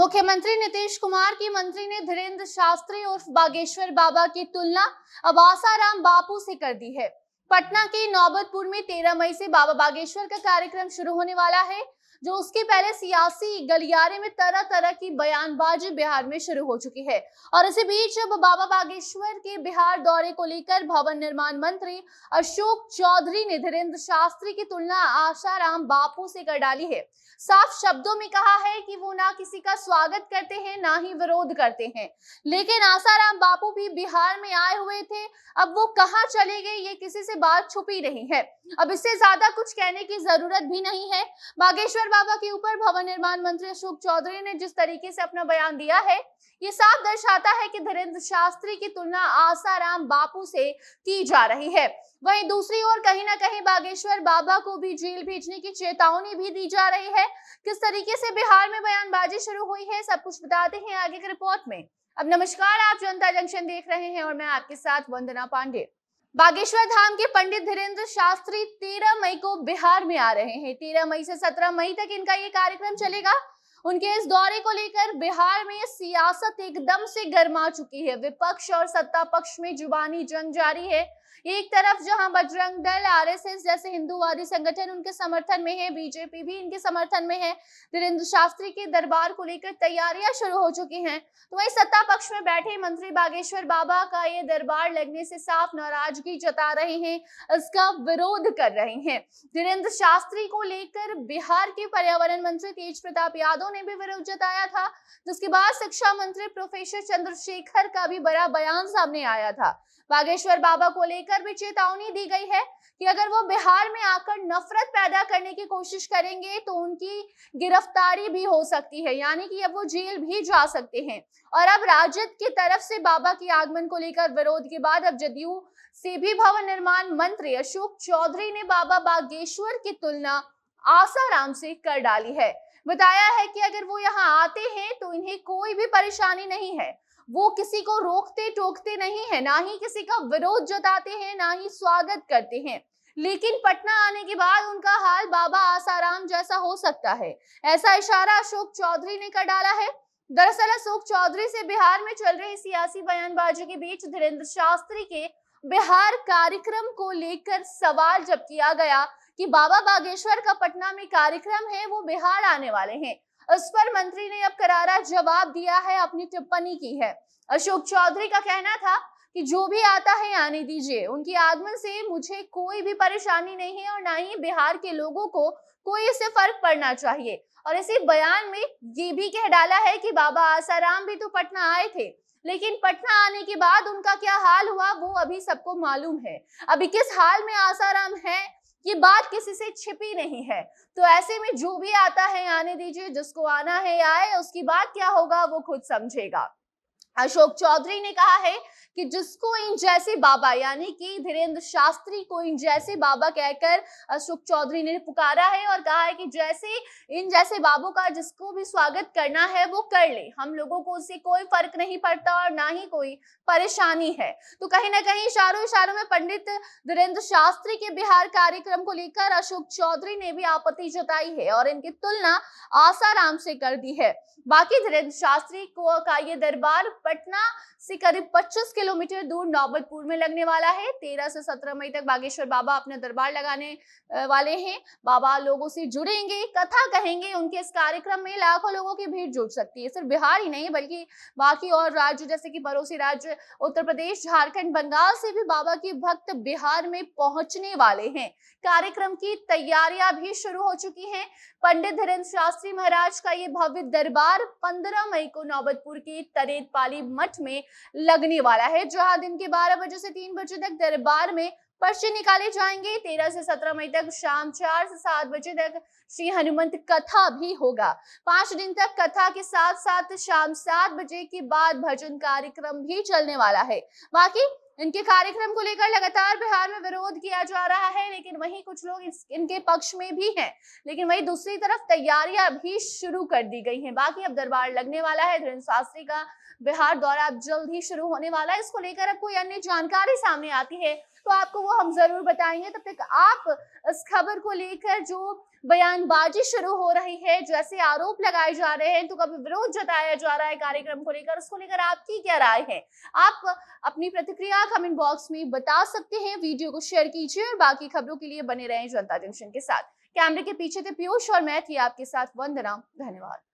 मुख्यमंत्री नीतीश कुमार की मंत्री ने धीरेन्द्र शास्त्री उर्फ बागेश्वर बाबा की तुलना अब आसाराम बापू से कर दी है पटना के नौबतपुर में 13 मई से बाबा बागेश्वर का कार्यक्रम शुरू होने वाला है जो उसके पहले सियासी गलियारे में तरह तरह की बयानबाजी बिहार में शुरू हो चुकी है और इसी बीच अब बाबा बागेश्वर के बिहार दौरे को लेकर भवन निर्माण मंत्री अशोक चौधरी ने धीरेन्द्र शास्त्री की तुलना आशाराम बापू से कर डाली है साफ शब्दों में कहा है कि वो ना किसी का स्वागत करते हैं ना ही विरोध करते हैं लेकिन आसाराम बापू भी बिहार में आए हुए थे अब वो कहाँ चले गए ये किसी से बात छुपी नहीं है अब इससे ज्यादा कुछ कहने की जरूरत भी नहीं है बागेश्वर बाबा के ऊपर भवन निर्माण मंत्री अशोक चौधरी ने जिस तरीके से अपना बयान दिया है ये साफ दर्शाता है कि धीरेन्द्र शास्त्री की तुलना आसाराम बापू से की जा रही है वहीं दूसरी ओर कहीं ना कहीं बागेश्वर बाबा को भी जेल भेजने की चेतावनी भी दी जा रही है किस तरीके से बिहार में बयानबाजी शुरू हुई है सब कुछ बताते हैं आगे की रिपोर्ट में अब नमस्कार आप जनता जंक्शन देख रहे हैं और मैं आपके साथ वंदना पांडे बागेश्वर धाम के पंडित धीरेन्द्र शास्त्री 13 मई को बिहार में आ रहे हैं 13 मई से 17 मई तक इनका ये कार्यक्रम चलेगा उनके इस दौरे को लेकर बिहार में सियासत एकदम से गर्मा चुकी है विपक्ष और सत्ता पक्ष में जुबानी जंग जारी है एक तरफ जहां बजरंग दल आरएसएस जैसे हिंदूवादी संगठन उनके समर्थन में है बीजेपी भी इनके समर्थन में है धीरेन्द्र शास्त्री के दरबार को लेकर तैयारियां शुरू हो चुकी हैं तो वही सत्ता पक्ष में बैठे मंत्री बागेश्वर बाबा का ये दरबार लगने से साफ नाराजगी जता रहे हैं इसका विरोध कर रहे हैं धीरेन्द्र शास्त्री को लेकर बिहार के पर्यावरण मंत्री तेज प्रताप यादव नेताओं ने भी विरोध जताया था जिसके बाद शिक्षा मंत्री प्रोफेसर चंद्रशेखर का भी बड़ा बयान सामने आया था बागेश्वर बाबा को लेकर भी चेतावनी दी गई है कि अगर वो बिहार में आकर नफरत पैदा करने की कोशिश करेंगे तो उनकी गिरफ्तारी भी हो सकती है यानी कि अब वो जेल भी जा सकते हैं और अब राजद की तरफ से बाबा के आगमन को लेकर विरोध के बाद अब जदयू से भी भवन निर्माण मंत्री अशोक चौधरी ने बाबा बागेश्वर की तुलना आसाराम से कर डाली है बताया है कि अगर वो यहाँ आते हैं तो इन्हें कोई भी परेशानी नहीं है वो किसी को रोकते टोकते नहीं है ना ही किसी का विरोध जताते हैं ना ही स्वागत करते हैं लेकिन पटना आने के बाद उनका हाल बाबा आसाराम जैसा हो सकता है ऐसा इशारा अशोक चौधरी ने कर डाला है दरअसल अशोक चौधरी से बिहार में चल रही सियासी बयानबाजी के बीच धीरेन्द्र शास्त्री के बिहार कार्यक्रम को लेकर सवाल जब किया गया कि बाबा बागेश्वर का पटना में कार्यक्रम है वो बिहार आने वाले हैं इस पर मंत्री ने अब करारा जवाब दिया है अपनी टिप्पणी की है अशोक चौधरी का कहना था कि जो भी आता है आने दीजिए उनकी आगमन से मुझे कोई भी परेशानी नहीं है और ना ही बिहार के लोगों को कोई इससे फर्क पड़ना चाहिए और इसी बयान में ये भी कह डाला है कि बाबा आसाराम भी तो पटना आए थे लेकिन पटना आने के बाद उनका क्या हाल हुआ वो अभी सबको मालूम है अभी किस हाल में आसाराम है ये बात किसी से छिपी नहीं है तो ऐसे में जो भी आता है आने दीजिए जिसको आना है आए उसकी बात क्या होगा वो खुद समझेगा अशोक चौधरी ने कहा है कि जिसको इन जैसे बाबा यानी कि धीरेन्द्र शास्त्री को इन जैसे बाबा कहकर अशोक चौधरी ने पुकारा है और कहा है कि जैसे इन जैसे बाबों का जिसको भी स्वागत करना है वो कर ले हम लोगों को उससे कोई फर्क नहीं पड़ता और ना ही कोई परेशानी है तो कहीं ना कहीं इशारों इशारों में पंडित धीरेन्द्र शास्त्री के बिहार कार्यक्रम को लेकर अशोक चौधरी ने भी आपत्ति जताई है और इनकी तुलना आसाराम से कर दी है बाकी धीरेन्द्र शास्त्री को का ये दरबार पटना से करीब 25 किलोमीटर दूर नौबतपुर में लगने वाला है 13 से 17 मई तक बागेश्वर बाबा अपने दरबार लगाने वाले हैं बाबा लोगों से जुड़ेंगे कथा कहेंगे उनके इस कार्यक्रम में लाखों लोगों की भीड़ जुड़ सकती है सिर्फ बिहार ही नहीं बल्कि बाकी और राज्य जैसे की पड़ोसी राज्य उत्तर प्रदेश झारखंड बंगाल से भी बाबा के भक्त बिहार में पहुंचने वाले हैं कार्यक्रम की तैयारियां भी शुरू हो चुकी हैं पंडित धीरेन्द्र शास्त्री महाराज का ये भव्य दरबार 15 मई को नौबतपुर के तरेद काली मठ में लगने वाला है जहां दिन के बारह बजे से तीन बजे तक दरबार में पर्चे निकाले जाएंगे तेरह से सत्रह मई तक शाम चार से सात बजे तक श्री हनुमंत कथा भी होगा पांच दिन तक कथा के साथ साथ शाम सात बजे के बाद भजन कार्यक्रम भी चलने वाला है बाकी इनके कार्यक्रम को लेकर लगातार बिहार में विरोध किया जा रहा है लेकिन वहीं कुछ लोग इनके पक्ष में भी हैं लेकिन वहीं दूसरी तरफ तैयारियां भी शुरू कर दी गई हैं बाकी अब दरबार लगने वाला है धीरेन्द्र शास्त्री का बिहार दौरा अब जल्द ही शुरू होने वाला है इसको लेकर अब कोई अन्य जानकारी सामने आती है तो आपको वो हम जरूर बताएंगे तब तक आप इस खबर को लेकर जो बयानबाजी शुरू हो रही है जैसे आरोप लगाए जा रहे हैं तो कभी विरोध जताया जा रहा है कार्यक्रम को लेकर उसको लेकर आपकी क्या राय है आप अपनी प्रतिक्रिया कमेंट बॉक्स में बता सकते हैं वीडियो को शेयर कीजिए और बाकी खबरों के लिए बने रहें जनता जंक्शन के साथ कैमरे के पीछे थे पीयूष और मैं थी आपके साथ वंदना धन्यवाद